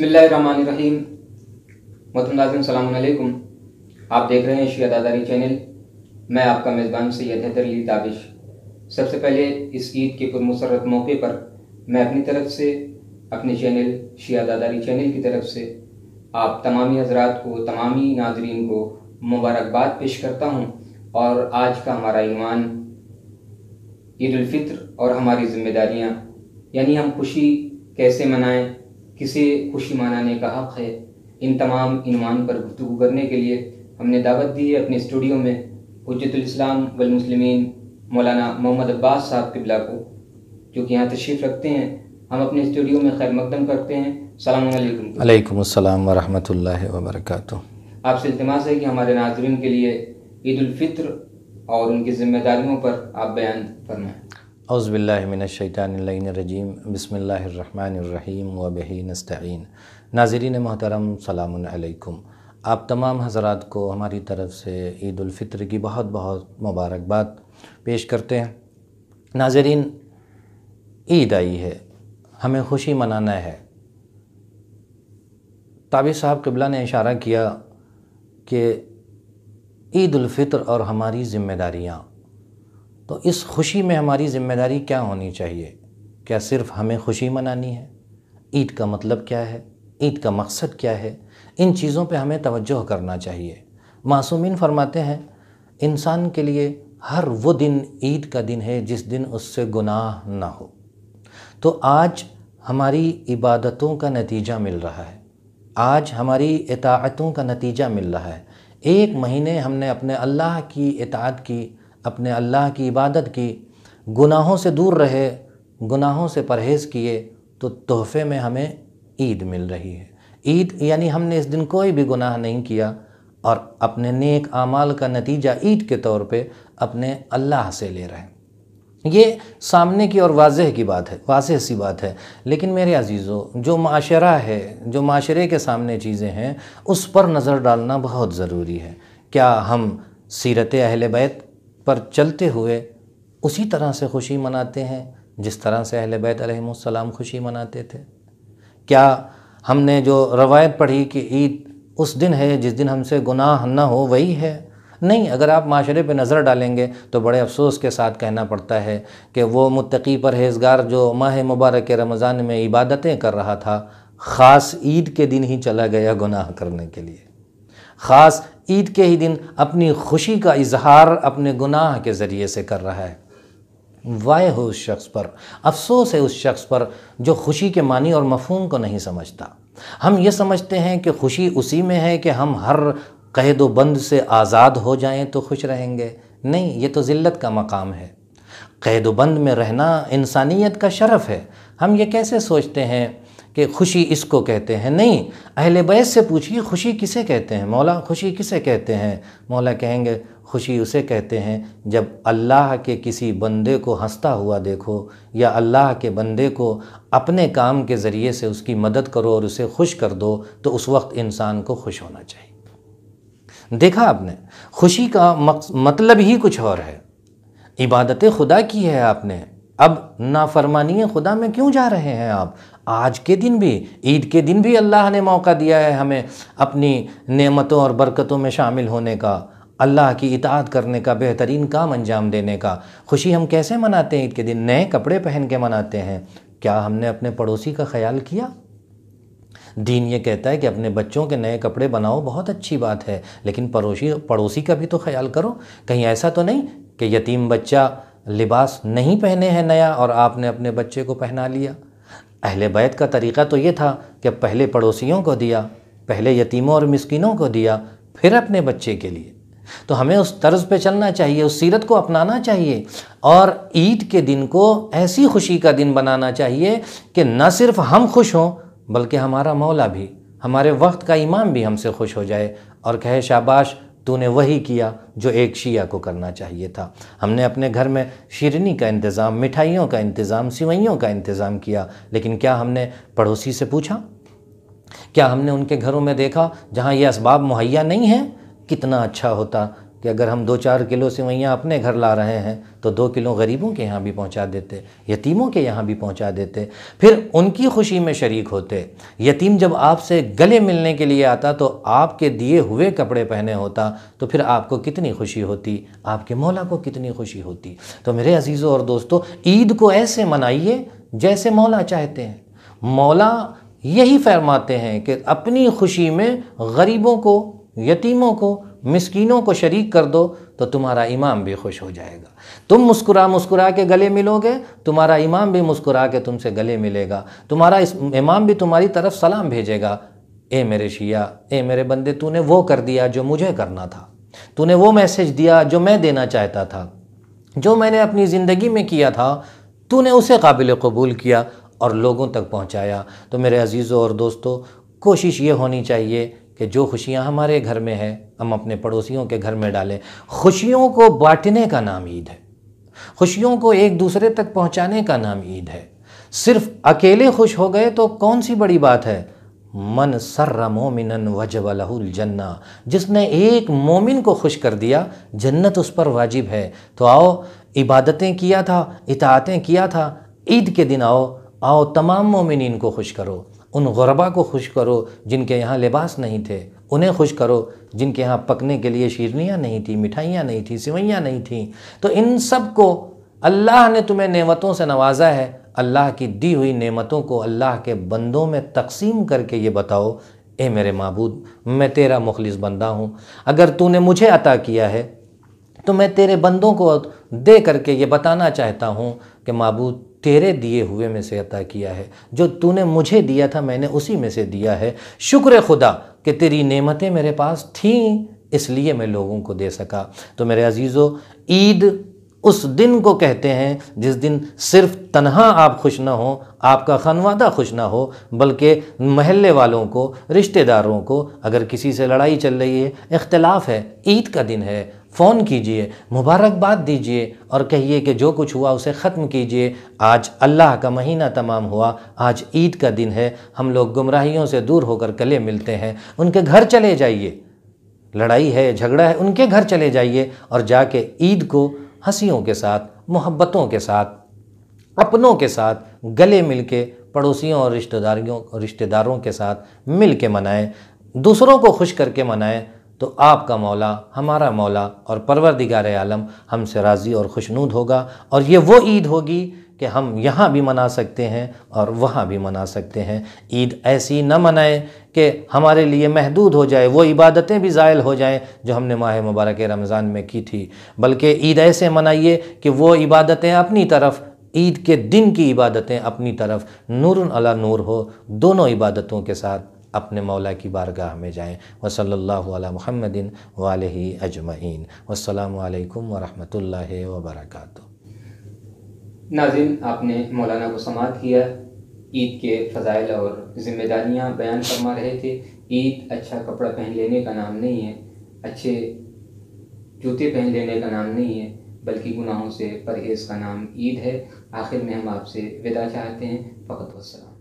बसमीम मतम सलामकुम आप देख रहे हैं शिया दादारी चैनल मैं आपका मेज़बान सैयद हैदर अली ताबिश सबसे पहले इस ईद के पुरमसरत मौके पर मैं अपनी तरफ से अपने चैनल शिया दादारी चैनल की तरफ से आप तमामी हजरात को तमामी नाजरीन को मुबारकबाद पेश करता हूँ और आज का हमारा ईमान ईदालफ़ितर और हमारी जिम्मेदारियाँ यानी हम खुशी कैसे मनाएं किसे खुशी मनाने का हक़ है इन तमाम इनवान पर गुफ्तु करने के लिए हमने दावत दी है अपने स्टूडियो में हजतलाम वलमसलमिन मौलाना मोहम्मद अब्बास साहब किबला को जो कि यहाँ तशरीफ़ रखते हैं हम अपने स्टूडियो में खैर मकदम करते हैं सलामकुम वरहमल वर्क आपसे इतमास है कि हमारे नाजरन के लिए ईदालफित्र और उनकी ज़िम्मेदारियों पर आप बयान फरमाएँ अज़बिल्लिमिनशैटानरजीम बसमीम वबी नस्तीन नाजरीन मोहतरम सलामकुम आप तमाम हजरात को हमारी तरफ़ से ईदालफ़ितर की बहुत बहुत मुबारकबाद पेश करते हैं नाजरीन ईद आई है हमें खुशी मनाना है ताबि साहब कबला ने इशारा किया कि ईदालफ़ितर और हमारी ज़िम्मेदारियाँ तो इस खुशी में हमारी ज़िम्मेदारी क्या होनी चाहिए क्या सिर्फ हमें खुशी मनानी है ईद का मतलब क्या है ईद का मकसद क्या है इन चीज़ों पे हमें तवज्जो करना चाहिए मासूमिन फरमाते हैं इंसान के लिए हर वो दिन ईद का दिन है जिस दिन उससे गुनाह ना हो तो आज हमारी इबादतों का नतीजा मिल रहा है आज हमारी इतातों का नतीजा मिल रहा है एक महीने हमने अपने अल्लाह की इतात की अपने अल्लाह की इबादत की गुनाहों से दूर रहे गुनाहों से परहेज़ किए तो तोहफे में हमें ईद मिल रही है ईद यानी हमने इस दिन कोई भी गुनाह नहीं किया और अपने नेक आमाल का नतीजा ईद के तौर पे अपने अल्लाह से ले रहे हैं ये सामने की और वाजह की बात है वाजह सी बात है लेकिन मेरे अजीज़ों जो माशरा है जो माशरे के सामने चीज़ें हैं उस पर नज़र डालना बहुत ज़रूरी है क्या हम सीरत अहल बैत पर चलते हुए उसी तरह से खुशी मनाते हैं जिस तरह से अहल बैत अलैहिस्सलाम खुशी मनाते थे क्या हमने जो रवायत पढ़ी कि ईद उस दिन है जिस दिन हमसे गुनाह न हो वही है नहीं अगर आप माशरे पे नज़र डालेंगे तो बड़े अफसोस के साथ कहना पड़ता है कि वो मुतकी परहेजगार जो माह मुबारक रमज़ान में इबादतें कर रहा था ख़ास ईद के दिन ही चला गया गुनाह करने के लिए ख़ास ईद के ही दिन अपनी खुशी का इजहार अपने गुनाह के ज़रिए से कर रहा है वाय हो उस शख्स पर अफसोस है उस शख्स पर जो खुशी के मानी और मफहम को नहीं समझता हम ये समझते हैं कि खुशी उसी में है कि हम हर कैद बंद से आज़ाद हो जाएं तो खुश रहेंगे नहीं ये तो ज़िल्लत का मकाम है कैद बंद में रहना इंसानियत का शरफ़ है हम ये कैसे सोचते हैं कि खुशी इसको कहते हैं नहीं अहल बैस से पूछिए खुशी किसे कहते हैं मौला खुशी किसे कहते हैं मौला कहेंगे खुशी उसे कहते हैं जब अल्लाह के किसी बंदे को हंसता हुआ देखो या अल्लाह के बंदे को अपने काम के ज़रिए से उसकी मदद करो और उसे खुश कर दो तो उस वक्त इंसान को खुश होना चाहिए देखा आपने खुशी का मतलब ही कुछ और है इबादत खुदा की है आपने अब नाफरमानी खुदा में क्यों जा रहे हैं आप आज के दिन भी ईद के दिन भी अल्लाह ने मौका दिया है हमें अपनी नेमतों और बरकतों में शामिल होने का अल्लाह की इतात करने का बेहतरीन काम अंजाम देने का खुशी हम कैसे मनाते हैं ईद के दिन नए कपड़े पहन के मनाते हैं क्या हमने अपने पड़ोसी का ख्याल किया दीन ये कहता है कि अपने बच्चों के नए कपड़े बनाओ बहुत अच्छी बात है लेकिन पड़ोसी पड़ोसी का भी तो ख्याल करो कहीं ऐसा तो नहीं कि यतीम बच्चा लिबास नहीं पहने हैं नया और आपने अपने बच्चे को पहना लिया अहले बैत का तरीक़ा तो ये था कि पहले पड़ोसियों को दिया पहले यतीमों और मिसकिनों को दिया फिर अपने बच्चे के लिए तो हमें उस तर्ज पे चलना चाहिए उस सीरत को अपनाना चाहिए और ईद के दिन को ऐसी खुशी का दिन बनाना चाहिए कि न सिर्फ हम खुश हों बल्कि हमारा मौला भी हमारे वक्त का इमाम भी हमसे खुश हो जाए और कहे शाबाश तूने वही किया जो एक शिया को करना चाहिए था हमने अपने घर में शिरनी का इंतज़ाम मिठाइयों का इंतज़ाम सिवैयों का इंतज़ाम किया लेकिन क्या हमने पड़ोसी से पूछा क्या हमने उनके घरों में देखा जहाँ ये इसबाब मुहैया नहीं है कितना अच्छा होता कि अगर हम दो चार किलो से वहीं अपने घर ला रहे हैं तो दो किलो गरीबों के यहाँ भी पहुँचा देते यतीमों के यहाँ भी पहुँचा देते फिर उनकी खुशी में शरीक होते यतीम जब आपसे गले मिलने के लिए आता तो आपके दिए हुए कपड़े पहने होता तो फिर आपको कितनी खुशी होती आपके मौला को कितनी खुशी होती तो मेरे अजीज़ों और दोस्तों ईद को ऐसे मनाइए जैसे मौला चाहते हैं मौला यही फरमाते हैं कि अपनी खुशी में गरीबों को यतीमों को मिसकिनों को शरीक कर दो तो तुम्हारा इमाम भी खुश हो जाएगा तुम मुस्कुरा मुस्कुरा के गले मिलोगे तुम्हारा इमाम भी मुस्कुरा के तुमसे गले मिलेगा तुम्हारा इस इमाम भी तुम्हारी तरफ सलाम भेजेगा ए मेरे शिया ए मेरे बंदे तूने वो कर दिया जो मुझे करना था तूने वो मैसेज दिया जो मैं देना चाहता था जो मैंने अपनी ज़िंदगी में किया था तूने उसे काबिल कबूल किया और लोगों तक पहुंचाया तो मेरे अजीज़ों और दोस्तों कोशिश ये होनी चाहिए कि जो खुशियाँ हमारे घर में है हम अपने पड़ोसियों के घर में डालें खुशियों को बांटने का नाम ईद है खुशियों को एक दूसरे तक पहुँचाने का नाम ईद है सिर्फ अकेले खुश हो गए तो कौन सी बड़ी बात है मन सर्र मोमिन वजबलहुल जन्ना जिसने एक मोमिन को खुश कर दिया जन्नत उस पर वाजिब है तो आओ इबादतें किया था इतातें किया था ईद के दिन आओ आओ तमाम मोमिन को खुश करो उन गरबा को खुश करो जिनके यहाँ लिबास नहीं थे उन्हें खुश करो जिनके यहाँ पकने के लिए शीरनियाँ नहीं थी मिठाइयाँ नहीं थी सिवैयाँ नहीं थी तो इन सब को अल्लाह ने तुम्हें नेमतों से नवाजा है अल्लाह की दी हुई नेमतों को अल्लाह के बंदों में तकसीम करके ये बताओ ए मेरे महबूद मैं तेरा मुखलिस बंदा हूँ अगर तूने मुझे अता किया है तो मैं तेरे बंदों को दे करके ये बताना चाहता हूँ कि मबू तेरे दिए हुए में से अता किया है जो तूने मुझे दिया था मैंने उसी में से दिया है शुक्र खुदा कि तेरी नेमतें मेरे पास थीं इसलिए मैं लोगों को दे सका तो मेरे अजीज़ों ईद उस दिन को कहते हैं जिस दिन सिर्फ तनहा आप खुश ना हो आपका खनवादा खुश ना हो बल्कि महल्ले वालों को रिश्तेदारों को अगर किसी से लड़ाई चल रही है इख्तलाफ है ईद का दिन है फ़ोन कीजिए मुबारकबाद दीजिए और कहिए कि जो कुछ हुआ उसे ख़त्म कीजिए आज अल्लाह का महीना तमाम हुआ आज ईद का दिन है हम लोग गुमराहियों से दूर होकर गले मिलते हैं उनके घर चले जाइए लड़ाई है झगड़ा है उनके घर चले जाइए और जाके ईद को हंसियों के साथ मोहब्बतों के साथ अपनों के साथ गले मिल के पड़ोसियों और रिश्तेदारियों रिश्तेदारों के साथ मिल के मनाएँ दूसरों को खुश करके मनाएं तो आपका मौला हमारा मौला और परवरदिगार आलम हमसे राज़ी और खुशनूद होगा और ये वो ईद होगी कि हम यहाँ भी मना सकते हैं और वहाँ भी मना सकते हैं ईद ऐसी न मनाएं कि हमारे लिए महदूद हो जाए वो इबादतें भी ज़ायल हो जाएं जो हमने माह मुबारक रमज़ान में की थी बल्कि ईद ऐसे मनाइए कि वो इबादतें अपनी तरफ ईद के दिन की इबादतें अपनी तरफ नूर अला नूर हो दोनों इबादतों के साथ अपने मौला की बारगाह में जाएँ वसल्ला महमदिन वाल अजमैन वालेकुम वरम वबरक नाजिन आपने मौलाना को समात किया ईद के फ़ाइल और ज़िम्मेदारियाँ बयान फरमा रहे थे ईद अच्छा कपड़ा पहन लेने का नाम नहीं है अच्छे जूते पहन लेने का नाम नहीं है बल्कि गुनाहों से परहेज़ का नाम ईद है आखिर में हम आपसे विदा चाहते हैं फ़कत वसलम